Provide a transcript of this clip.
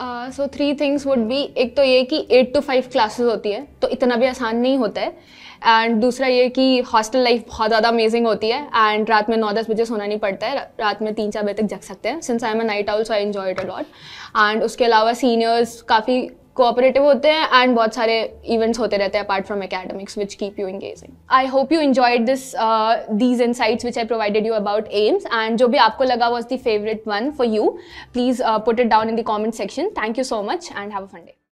so three things would be एक तो ये कि एट टू फाइव क्लासेस होती है तो इतना भी आसान नहीं होता है एंड दूसरा ये कि हॉस्टल लाइफ बहुत ज़्यादा अमेजिंग होती है एंड रात में नौ दस बजे सोना नहीं पड़ता है रात में तीन चार बजे तक जग सकते हैं since I am a night owl I enjoy it a lot and उसके अलावा सीनियर्स काफ़ी कोऑपरेटिव होते हैं एंड बहुत सारे इवेंट्स होते रहते हैं apart from academics which keep you engaging I hope you enjoyed this these insights which I provided you about AIIMS and जो भी आपको लगा was the favourite one for you please put it down in the comment section thank you so much and have a fun day